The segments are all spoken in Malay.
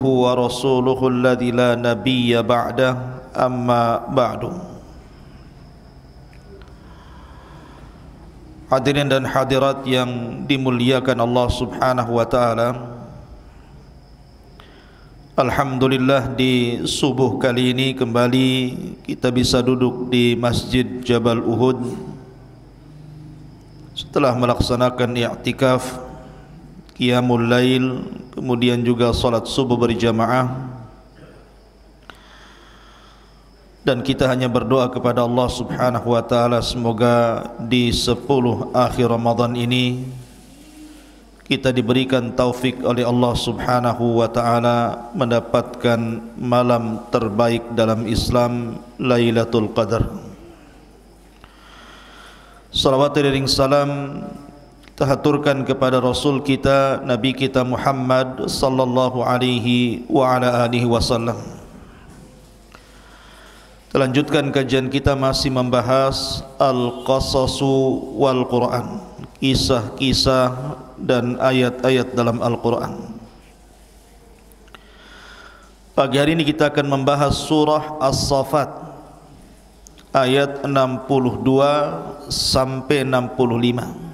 ورسوله الذي la Nabiyya بعده أما بعد Hadirin dan hadirat yang dimuliakan Allah Subhanahu wa taala. Alhamdulillah di subuh kali ini kembali kita bisa duduk di Masjid Jabal Uhud setelah melaksanakan i'tikaf qiyamul lail kemudian juga salat subuh berjamaah dan kita hanya berdoa kepada Allah Subhanahu wa taala semoga di 10 akhir Ramadan ini kita diberikan taufik oleh Allah Subhanahu wa taala mendapatkan malam terbaik dalam Islam Lailatul Qadar. Salawat dan salam terhaturkan kepada Rasul kita Nabi kita Muhammad sallallahu alaihi wa ala alihi wasallam. Terlanjutkan kajian kita masih membahas al-qasasu wal Quran, kisah-kisah dan ayat-ayat dalam Al-Quran. Pagi hari ini kita akan membahas surah As-Saffat ayat 62 sampai 65.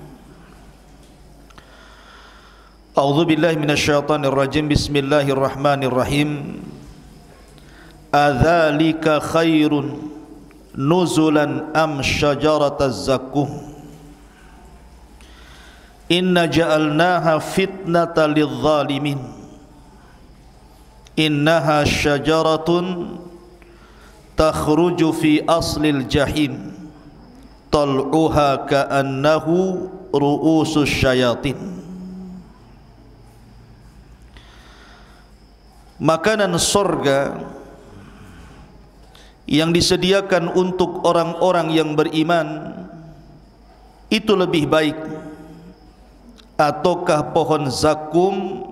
أعوذ بالله من الشيطان الرجيم بسم الله الرحمن الرحيم أذلك خير نزلا أم شجرة الزكوم إن جعلناها فتنة للظالمين إنها شجرة تخرج في أصل الجحيم طلعها كأنه رؤوس الشياطين makanan sorga yang disediakan untuk orang-orang yang beriman itu lebih baik ataukah pohon zakum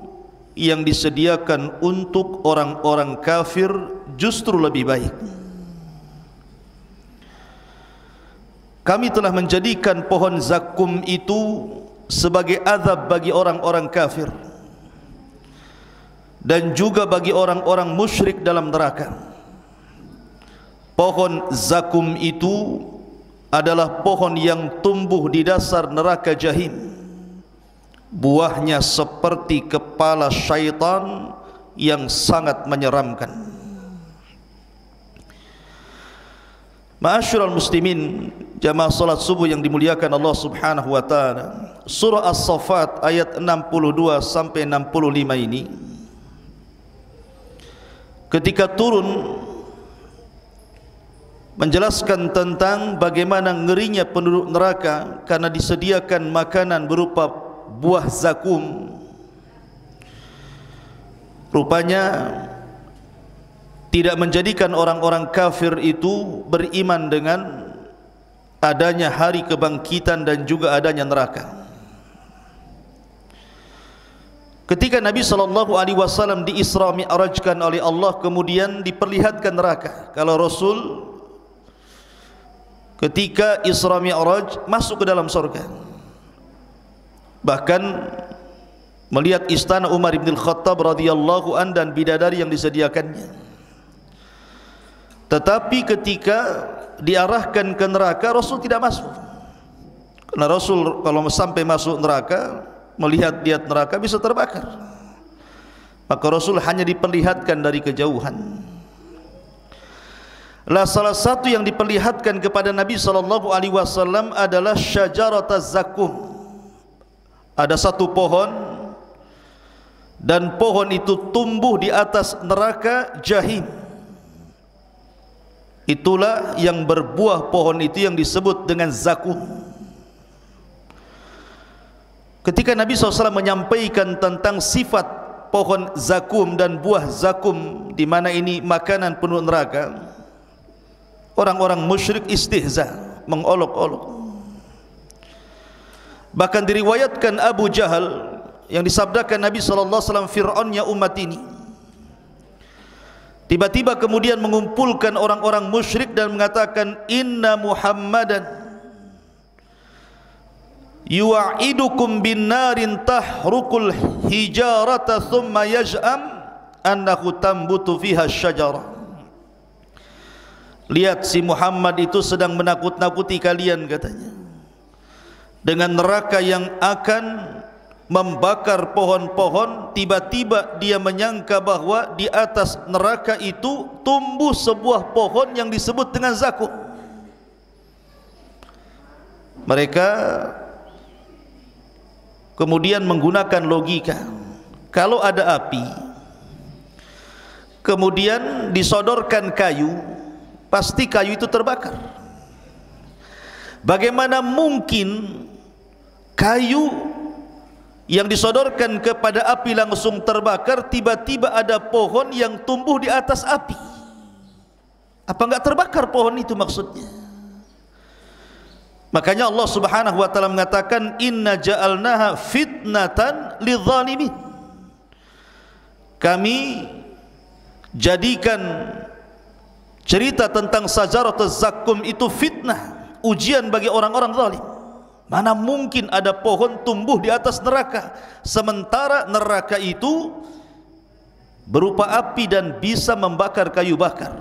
yang disediakan untuk orang-orang kafir justru lebih baik kami telah menjadikan pohon zakum itu sebagai azab bagi orang-orang kafir dan juga bagi orang-orang musyrik dalam neraka. Pohon zakum itu adalah pohon yang tumbuh di dasar neraka jahim. Buahnya seperti kepala syaitan yang sangat menyeramkan. Ma'asyiral muslimin, jamaah salat subuh yang dimuliakan Allah Subhanahu wa taala. Surah as safat ayat 62 sampai 65 ini ketika turun menjelaskan tentang bagaimana ngerinya penduduk neraka karena disediakan makanan berupa buah zakum rupanya tidak menjadikan orang-orang kafir itu beriman dengan adanya hari kebangkitan dan juga adanya neraka. Ketika Nabi sallallahu alaihi wasallam di Isra Mi'rajkan oleh Allah kemudian diperlihatkan neraka. Kalau Rasul ketika Isra Mi'raj masuk ke dalam surga. Bahkan melihat istana Umar bin Khattab radhiyallahu an dan bidadari yang disediakannya. Tetapi ketika diarahkan ke neraka Rasul tidak masuk. Karena Rasul kalau sampai masuk neraka melihat lihat neraka bisa terbakar. Maka Rasul hanya diperlihatkan dari kejauhan. Lah salah satu yang diperlihatkan kepada Nabi sallallahu alaihi wasallam adalah syajarat zakum. Ada satu pohon dan pohon itu tumbuh di atas neraka jahim. Itulah yang berbuah pohon itu yang disebut dengan zakum. Ketika Nabi SAW menyampaikan tentang sifat pohon zakum dan buah zakum di mana ini makanan penuh neraka orang-orang musyrik istihza mengolok-olok bahkan diriwayatkan Abu Jahal yang disabdakan Nabi saw alaihi Firaunnya umat ini tiba-tiba kemudian mengumpulkan orang-orang musyrik dan mengatakan inna muhammadan yu'idukum bin narin tahrukul hijarata thumma yaj'am annahu tambutu fiha syajara lihat si Muhammad itu sedang menakut-nakuti kalian katanya dengan neraka yang akan membakar pohon-pohon tiba-tiba dia menyangka bahawa di atas neraka itu tumbuh sebuah pohon yang disebut dengan zakum mereka kemudian menggunakan logika kalau ada api kemudian disodorkan kayu pasti kayu itu terbakar bagaimana mungkin kayu yang disodorkan kepada api langsung terbakar tiba-tiba ada pohon yang tumbuh di atas api apa enggak terbakar pohon itu maksudnya Makanya Allah Subhanahu wa taala mengatakan inna ja'alnaha fitnatan lidzalimin. Kami jadikan cerita tentang sajarah zakum itu fitnah, ujian bagi orang-orang zalim. Mana mungkin ada pohon tumbuh di atas neraka sementara neraka itu berupa api dan bisa membakar kayu bakar.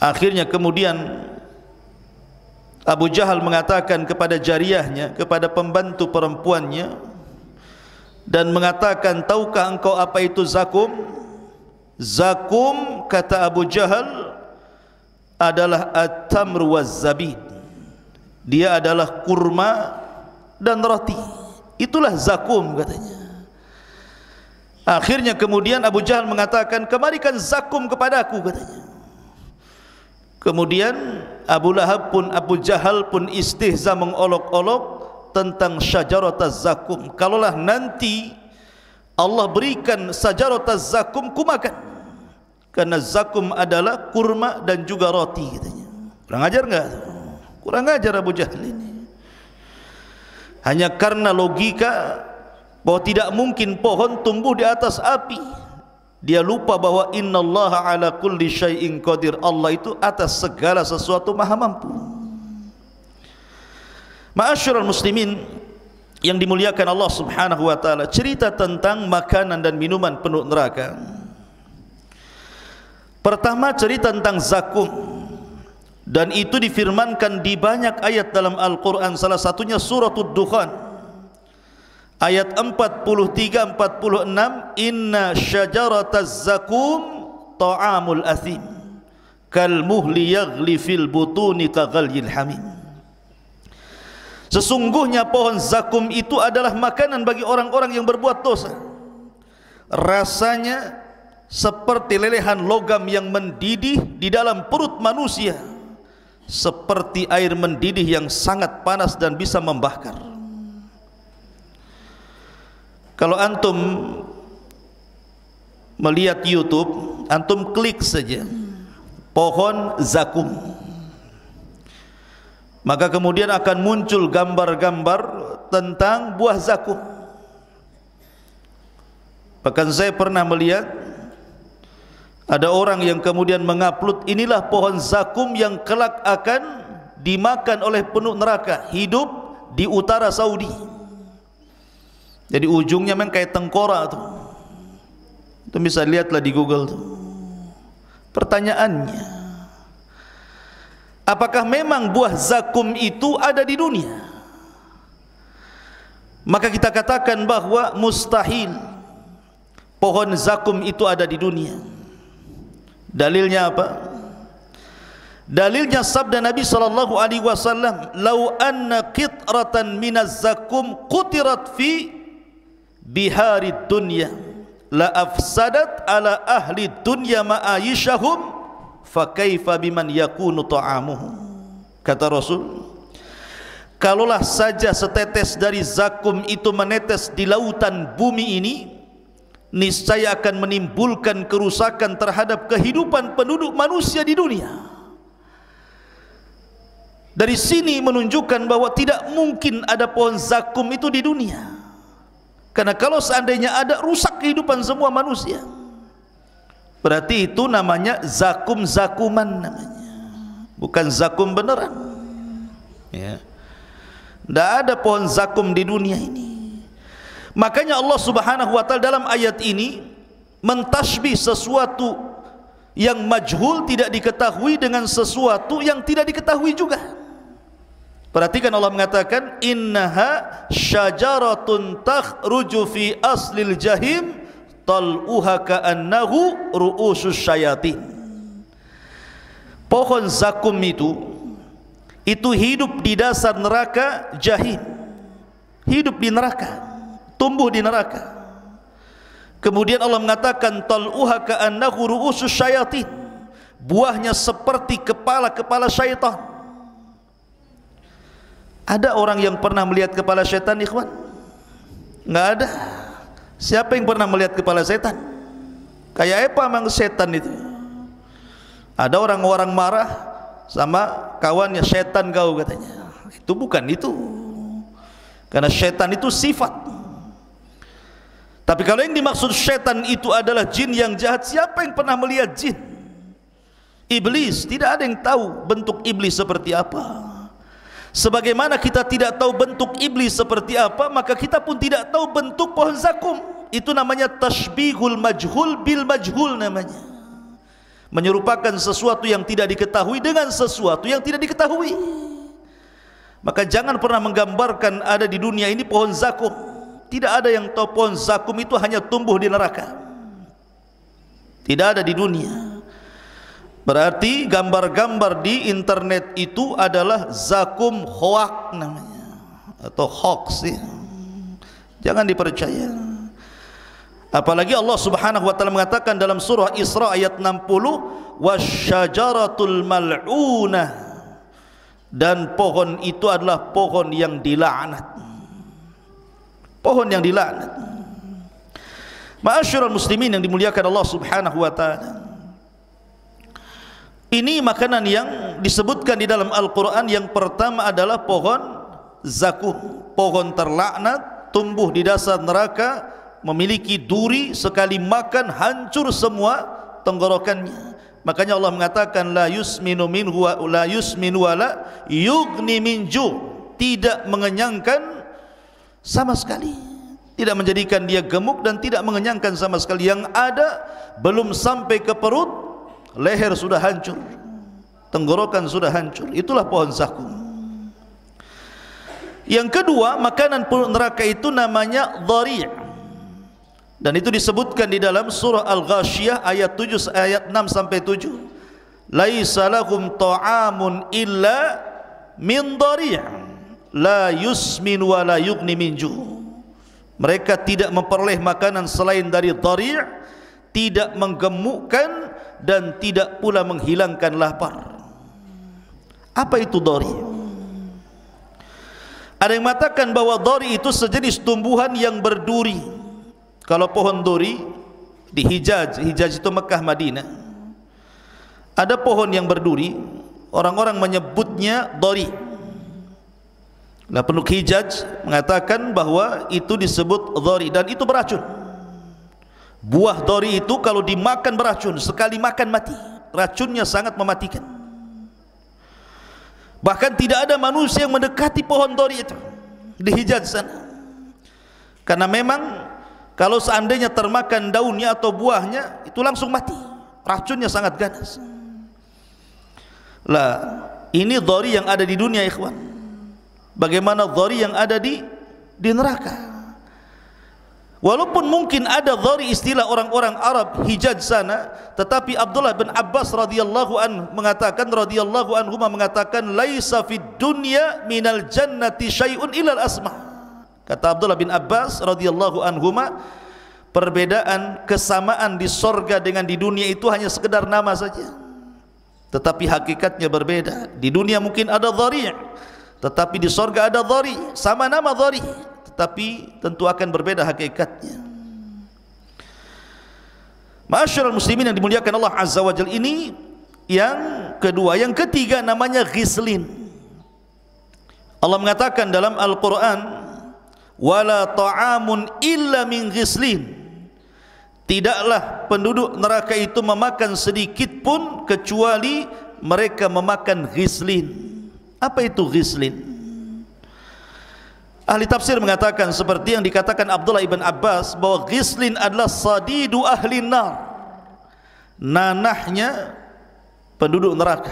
Akhirnya kemudian Abu Jahal mengatakan kepada jariahnya kepada pembantu perempuannya dan mengatakan tahukah engkau apa itu zakum zakum kata Abu Jahal adalah at-tamr waz-zabid dia adalah kurma dan roti itulah zakum katanya akhirnya kemudian Abu Jahal mengatakan kemarikan zakum kepadaku katanya Kemudian Abu Lahab pun Abu Jahal pun istihza mengolok-olok tentang syajarat az-zakum. Kalaulah nanti Allah berikan syajarat az-zakum ku makan. Karena zakum adalah kurma dan juga roti katanya. Kurang ajar enggak? Kurang ajar Abu Jahal ini. Hanya karena logika bahwa tidak mungkin pohon tumbuh di atas api dia lupa bahwa innallaha ala kulli syai'in qadir Allah itu atas segala sesuatu maha mampu Ma'asyiral muslimin yang dimuliakan Allah Subhanahu wa taala cerita tentang makanan dan minuman penuh neraka Pertama cerita tentang zakum dan itu difirmankan di banyak ayat dalam Al-Qur'an salah satunya surah Ad-Dukhan ayat 43 46 inna syajaratal zakum ta'amul asim, kal muhli yaghli fil butuni ka ghalil sesungguhnya pohon zakum itu adalah makanan bagi orang-orang yang berbuat dosa rasanya seperti lelehan logam yang mendidih di dalam perut manusia seperti air mendidih yang sangat panas dan bisa membakar kalau antum melihat YouTube, antum klik saja pohon zakum. Maka kemudian akan muncul gambar-gambar tentang buah zakum. Bahkan saya pernah melihat ada orang yang kemudian mengupload inilah pohon zakum yang kelak akan dimakan oleh penuh neraka hidup di utara Saudi. Jadi ujungnya memang kayak tengkorak tu. Tu bisa lihatlah di Google tu. Pertanyaannya, apakah memang buah zakum itu ada di dunia? Maka kita katakan bahwa mustahil pohon zakum itu ada di dunia. Dalilnya apa? Dalilnya sabda Nabi saw. alaihi wasallam, "Lau anna qitratan minaz zakum qutirat fi biharid dunya la afsadat ala ahli dunya ma'ayishahum fa kaifa biman yakunu ta'amuhum kata rasul kalaulah saja setetes dari zakum itu menetes di lautan bumi ini niscaya akan menimbulkan kerusakan terhadap kehidupan penduduk manusia di dunia dari sini menunjukkan bahwa tidak mungkin ada pohon zakum itu di dunia Karena kalau seandainya ada rusak kehidupan semua manusia. Berarti itu namanya zakum zakuman namanya. Bukan zakum beneran. Ya. Tidak ada pohon zakum di dunia ini. Makanya Allah subhanahu wa ta'ala dalam ayat ini. Mentashbih sesuatu yang majhul tidak diketahui dengan sesuatu yang tidak diketahui juga. Perhatikan Allah mengatakan innaha syajaratun takhruju fi aslil jahim tal'uha ka ka'annahu ru'usus syayatin. Pohon zakum itu itu hidup di dasar neraka jahim. Hidup di neraka, tumbuh di neraka. Kemudian Allah mengatakan tal'uha ka ka'annahu ru'usus syayatin. Buahnya seperti kepala-kepala syaitan. Ada orang yang pernah melihat kepala setan ikhwan? Enggak ada. Siapa yang pernah melihat kepala setan? Kayak apa memang setan itu? Ada orang-orang marah sama kawannya setan kau katanya. Itu bukan itu. Karena setan itu sifat. Tapi kalau yang dimaksud setan itu adalah jin yang jahat, siapa yang pernah melihat jin? Iblis, tidak ada yang tahu bentuk iblis seperti apa. Sebagaimana kita tidak tahu bentuk iblis seperti apa Maka kita pun tidak tahu bentuk pohon zakum Itu namanya tashbihul majhul bil majhul namanya Menyerupakan sesuatu yang tidak diketahui dengan sesuatu yang tidak diketahui Maka jangan pernah menggambarkan ada di dunia ini pohon zakum Tidak ada yang tahu pohon zakum itu hanya tumbuh di neraka Tidak ada di dunia Berarti gambar-gambar di internet itu adalah zakum hoak namanya atau hoax ya. Jangan dipercaya. Apalagi Allah Subhanahu wa taala mengatakan dalam surah Isra ayat 60 wasyajaratul mal'una dan pohon itu adalah pohon yang dilaknat. Pohon yang dilaknat. Ma'asyiral muslimin yang dimuliakan Allah Subhanahu wa taala. Ini makanan yang disebutkan di dalam Al-Quran yang pertama adalah pohon zakum. Pohon terlaknat, tumbuh di dasar neraka, memiliki duri, sekali makan, hancur semua tenggorokannya. Makanya Allah mengatakan la yusminu min huwa la yusminu wala yugni min ju tidak mengenyangkan sama sekali tidak menjadikan dia gemuk dan tidak mengenyangkan sama sekali yang ada belum sampai ke perut leher sudah hancur tenggorokan sudah hancur itulah pohon zakum yang kedua makanan penuh neraka itu namanya dhari' dan itu disebutkan di dalam surah al-ghashiyah ayat 7 ayat 6 sampai 7 laisa lahum ta'amun illa min dhari' la yusmin wa la yugni min ju mereka tidak memperoleh makanan selain dari dhari' tidak menggemukkan dan tidak pula menghilangkan lapar. Apa itu dori? Ada yang mengatakan bahwa dori itu sejenis tumbuhan yang berduri. Kalau pohon duri di Hijaz, Hijaz itu Mekah Madinah. Ada pohon yang berduri, orang-orang menyebutnya dori. Nah, penduduk Hijaz mengatakan bahwa itu disebut dori dan itu beracun. Buah dori itu kalau dimakan beracun, sekali makan mati. Racunnya sangat mematikan. Bahkan tidak ada manusia yang mendekati pohon dori itu di Hijaz sana. Karena memang kalau seandainya termakan daunnya atau buahnya itu langsung mati. Racunnya sangat ganas. Lah, ini dori yang ada di dunia ikhwan. Bagaimana dori yang ada di di neraka? Walaupun mungkin ada dhari istilah orang-orang Arab Hijaz sana, tetapi Abdullah bin Abbas radhiyallahu an mengatakan radhiyallahu anhu mengatakan laisa fid dunya minal jannati syai'un illa asma. Kata Abdullah bin Abbas radhiyallahu anhu perbedaan kesamaan di sorga dengan di dunia itu hanya sekedar nama saja. Tetapi hakikatnya berbeda. Di dunia mungkin ada dhari, tetapi di sorga ada dhari, sama nama dhari, tetapi tentu akan berbeda hakikatnya. Masyarakat muslimin yang dimuliakan Allah Azza wa Jalla ini yang kedua, yang ketiga namanya ghislin. Allah mengatakan dalam Al-Qur'an wala ta'amun illa min ghislin. Tidaklah penduduk neraka itu memakan sedikit pun kecuali mereka memakan ghislin. Apa itu ghislin? Ahli tafsir mengatakan seperti yang dikatakan Abdullah ibn Abbas bahwa ghislin adalah sadidu ahli nar. Nanahnya penduduk neraka.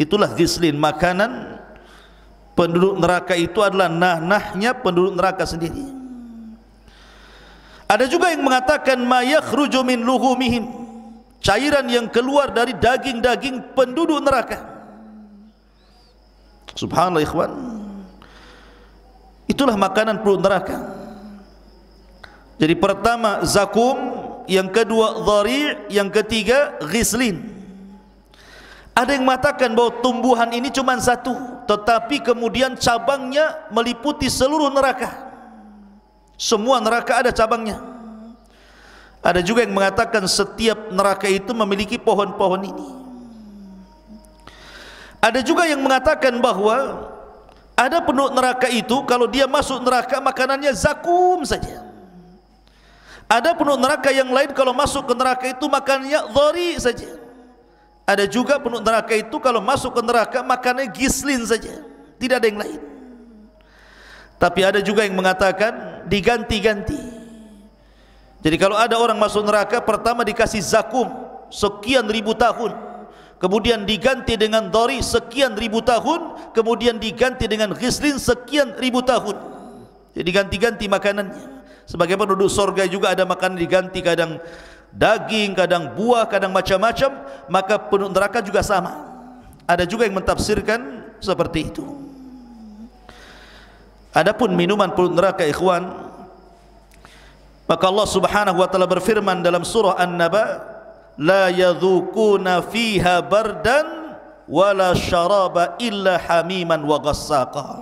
Itulah ghislin makanan penduduk neraka itu adalah nanahnya penduduk neraka sendiri. Ada juga yang mengatakan mayakhruju min luhumihim cairan yang keluar dari daging-daging penduduk neraka. Subhanallah ikhwan. Itulah makanan perut neraka. Jadi pertama zakum, yang kedua dhari', yang ketiga ghislin. Ada yang mengatakan bahawa tumbuhan ini cuma satu Tetapi kemudian cabangnya meliputi seluruh neraka Semua neraka ada cabangnya Ada juga yang mengatakan setiap neraka itu memiliki pohon-pohon ini Ada juga yang mengatakan bahawa ada penduduk neraka itu kalau dia masuk neraka makanannya zakum saja. Ada penduduk neraka yang lain kalau masuk ke neraka itu makannya dhari saja. Ada juga penduduk neraka itu kalau masuk ke neraka makannya gislin saja. Tidak ada yang lain. Tapi ada juga yang mengatakan diganti-ganti. Jadi kalau ada orang masuk neraka pertama dikasih zakum sekian ribu tahun kemudian diganti dengan dori sekian ribu tahun kemudian diganti dengan ghislin sekian ribu tahun jadi ganti-ganti makanannya sebagai penduduk sorga juga ada makanan diganti kadang daging, kadang buah, kadang macam-macam maka penduduk neraka juga sama ada juga yang mentafsirkan seperti itu adapun minuman penduduk neraka ikhwan maka Allah subhanahu wa ta'ala berfirman dalam surah An-Naba' la yadhukuna fiha bardan wala syaraba illa hamiman wa ghassaqa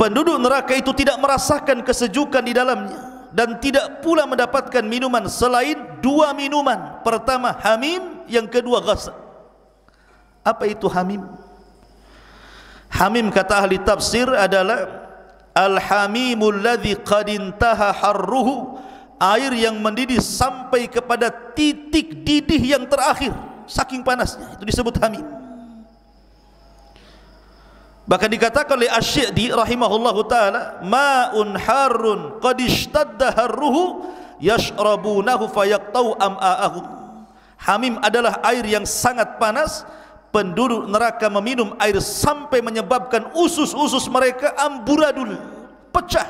penduduk neraka itu tidak merasakan kesejukan di dalamnya dan tidak pula mendapatkan minuman selain dua minuman pertama hamim yang kedua ghassaq apa itu hamim hamim kata ahli tafsir adalah al hamimul ladzi qad intaha harruhu air yang mendidih sampai kepada titik didih yang terakhir saking panasnya itu disebut hamim bahkan dikatakan oleh Asy-Syadi rahimahullahu taala ma'un harrun qad ishtadda harruhu yashrabunahu fayaqtau am'aahu hamim adalah air yang sangat panas penduduk neraka meminum air sampai menyebabkan usus-usus mereka amburadul pecah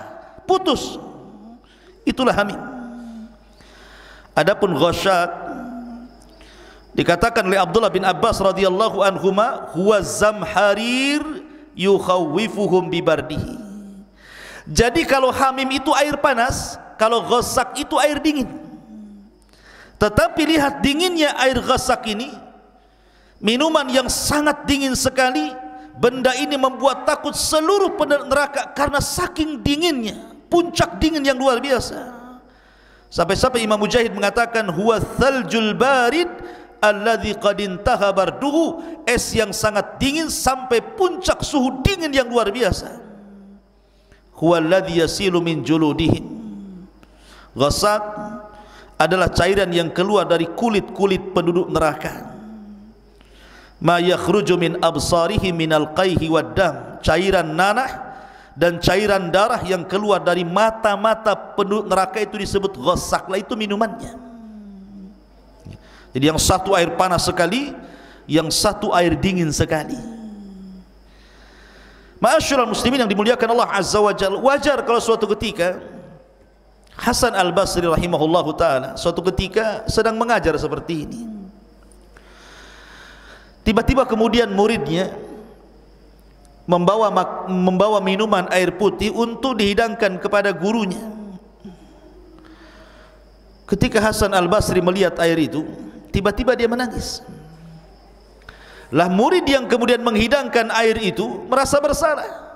putus itulah hamim Adapun ghasyat dikatakan oleh Abdullah bin Abbas radhiyallahu anhu ma huwa zamharir yukhawwifuhum bi bardihi. Jadi kalau hamim itu air panas, kalau ghasak itu air dingin. Tetapi lihat dinginnya air ghasak ini minuman yang sangat dingin sekali benda ini membuat takut seluruh neraka karena saking dinginnya puncak dingin yang luar biasa Sampai-sampai Imam Mujahid mengatakan huwa thaljul barid alladhi qad intaha barduhu es yang sangat dingin sampai puncak suhu dingin yang luar biasa. Huwa alladhi yasilu min juludihim. Ghasat adalah cairan yang keluar dari kulit-kulit penduduk neraka. Ma yakhruju min absarihim min alqaihi wad dam. Cairan nanah dan cairan darah yang keluar dari mata-mata penduduk neraka itu disebut ghasak lah itu minumannya jadi yang satu air panas sekali yang satu air dingin sekali Ma'asyur muslimin yang dimuliakan Allah Azza wa Jal Wajar kalau suatu ketika Hasan al-Basri rahimahullahu ta'ala Suatu ketika sedang mengajar seperti ini Tiba-tiba kemudian muridnya membawa membawa minuman air putih untuk dihidangkan kepada gurunya. Ketika Hasan Al Basri melihat air itu, tiba-tiba dia menangis. Lah murid yang kemudian menghidangkan air itu merasa bersalah.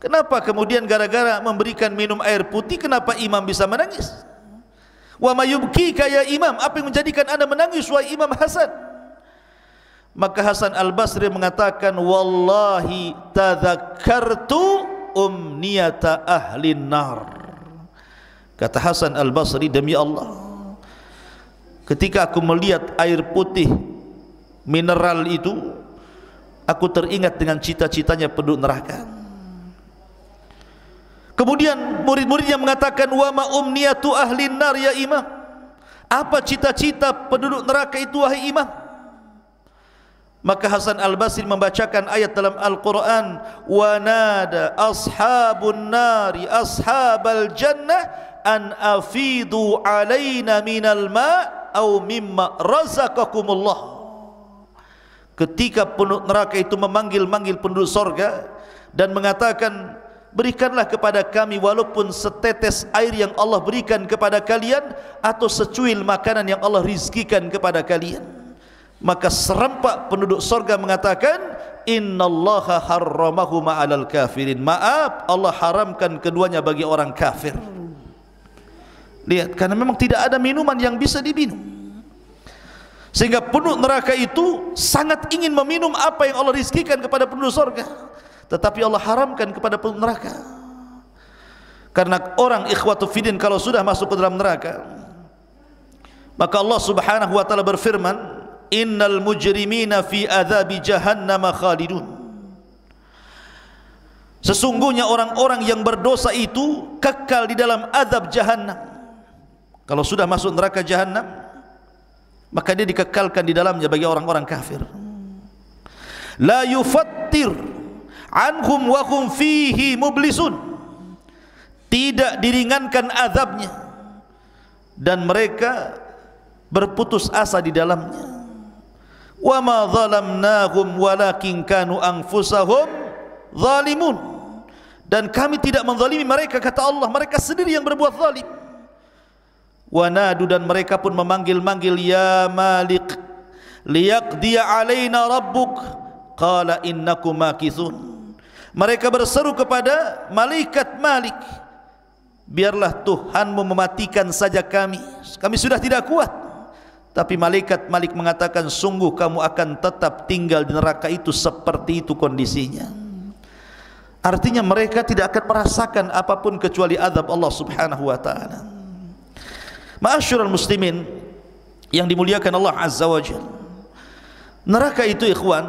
Kenapa kemudian gara-gara memberikan minum air putih kenapa imam bisa menangis? Wa mayubki kaya imam, apa yang menjadikan anda menangis wahai Imam Hasan? Maka Hasan Al-Basri mengatakan Wallahi tadhakartu umniyata ahli nar Kata Hasan Al-Basri demi Allah Ketika aku melihat air putih mineral itu Aku teringat dengan cita-citanya penduduk neraka Kemudian murid-muridnya mengatakan Wa ma umniyatu ahli nar ya imam Apa cita-cita penduduk neraka itu wahai imam Maka Hasan Al-Basri membacakan ayat dalam Al-Quran Wanada nada ashabun nari al jannah An afidu alayna al ma' atau mimma razakakumullah Ketika penduduk neraka itu memanggil-manggil penduduk sorga Dan mengatakan Berikanlah kepada kami walaupun setetes air yang Allah berikan kepada kalian Atau secuil makanan yang Allah rizkikan kepada kalian maka serempak penduduk sorga mengatakan Inna Allaha harramahuma alal kafirin maaf Allah haramkan keduanya bagi orang kafir lihat karena memang tidak ada minuman yang bisa diminum sehingga penduduk neraka itu sangat ingin meminum apa yang Allah rizkikan kepada penduduk sorga tetapi Allah haramkan kepada penduduk neraka karena orang ikhwatu fidin kalau sudah masuk ke dalam neraka maka Allah subhanahu wa ta'ala berfirman innal mujrimina fi adhabi jahannam khalidun sesungguhnya orang-orang yang berdosa itu kekal di dalam azab jahannam kalau sudah masuk neraka jahannam maka dia dikekalkan di dalamnya bagi orang-orang kafir la yufattir anhum wahum fihi mublisun tidak diringankan azabnya dan mereka berputus asa di dalamnya wa ma zalamnahum walakin kanu anfusahum zalimun dan kami tidak menzalimi mereka kata Allah mereka sendiri yang berbuat zalim wa nadu dan mereka pun memanggil-manggil ya malik liyaqdi alaina rabbuk qala innakum makithun mereka berseru kepada malaikat malik biarlah tuhanmu mematikan saja kami kami sudah tidak kuat tapi malaikat Malik mengatakan sungguh kamu akan tetap tinggal di neraka itu seperti itu kondisinya. Artinya mereka tidak akan merasakan apapun kecuali azab Allah Subhanahu wa taala. Ma'asyiral muslimin yang dimuliakan Allah Azza wa Jalla. Neraka itu ikhwan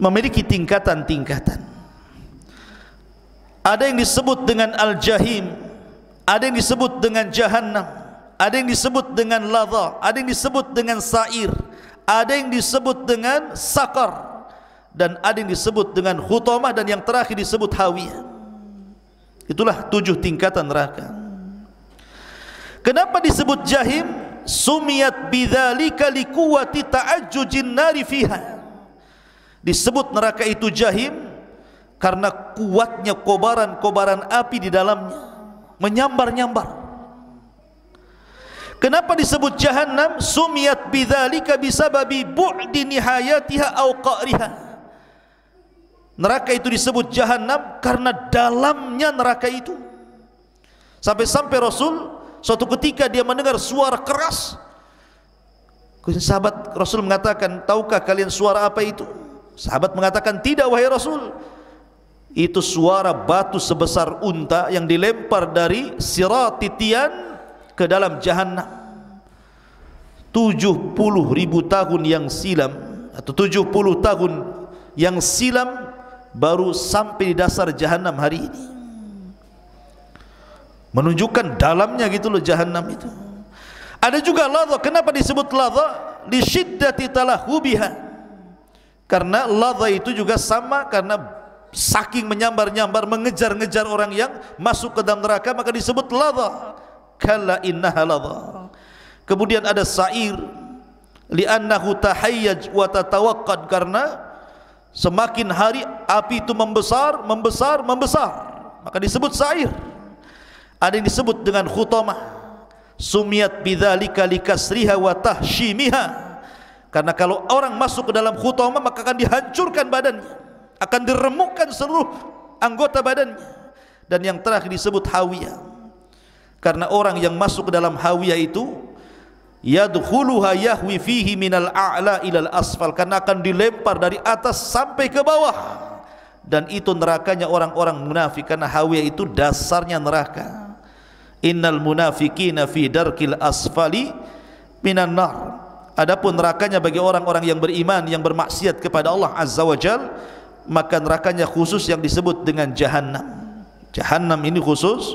memiliki tingkatan-tingkatan. Ada yang disebut dengan al-jahim, ada yang disebut dengan jahannam ada yang disebut dengan Lada, ada yang disebut dengan sa'ir ada yang disebut dengan sakar dan ada yang disebut dengan Hutomah dan yang terakhir disebut Hawi. itulah tujuh tingkatan neraka kenapa disebut jahim Sumiat bidali kali ta'ajjujin nari narifiha. disebut neraka itu jahim karena kuatnya kobaran-kobaran api di dalamnya menyambar-nyambar Kenapa disebut jahannam? Sumiyat bidzalika bisababi bu'di nihayatiha aw qariha. Neraka itu disebut jahannam karena dalamnya neraka itu. Sampai-sampai Rasul suatu ketika dia mendengar suara keras. Kemudian sahabat Rasul mengatakan, "Tahukah kalian suara apa itu?" Sahabat mengatakan, "Tidak wahai Rasul." Itu suara batu sebesar unta yang dilempar dari sirat titian ke dalam jahannam 70 ribu tahun yang silam atau 70 tahun yang silam baru sampai di dasar jahannam hari ini menunjukkan dalamnya gitu loh jahannam itu ada juga lada. kenapa disebut ladha li syiddati hubiha. karena lada itu juga sama karena saking menyambar-nyambar mengejar-ngejar orang yang masuk ke dalam neraka maka disebut lada kala Inna ladha kemudian ada sa'ir li'annahu tahayyaj wa tatawaqqad karena semakin hari api itu membesar membesar membesar maka disebut sa'ir ada yang disebut dengan khutamah sumiyat bidzalika likasriha wa tahshimiha karena kalau orang masuk ke dalam khutamah maka akan dihancurkan badannya akan diremukkan seluruh anggota badannya dan yang terakhir disebut hawiyah karena orang yang masuk ke dalam hawiya itu yadkhuluha yahwi fihi minal a'la ilal asfal karena akan dilempar dari atas sampai ke bawah dan itu nerakanya orang-orang munafik karena hawiya itu dasarnya neraka innal munafiqina fi darkil asfali minan nar adapun nerakanya bagi orang-orang yang beriman yang bermaksiat kepada Allah azza wajal maka nerakanya khusus yang disebut dengan jahannam jahannam ini khusus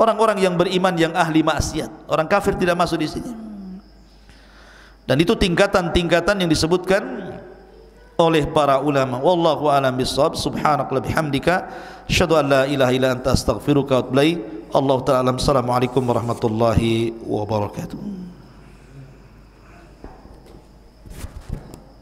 orang-orang yang beriman yang ahli maksiat orang kafir tidak masuk di sini dan itu tingkatan-tingkatan yang disebutkan oleh para ulama wallahu alam bisawab subhanak bihamdika syadu an ilaha illa anta astaghfiruka wa atubu Allah taala alam assalamualaikum warahmatullahi wabarakatuh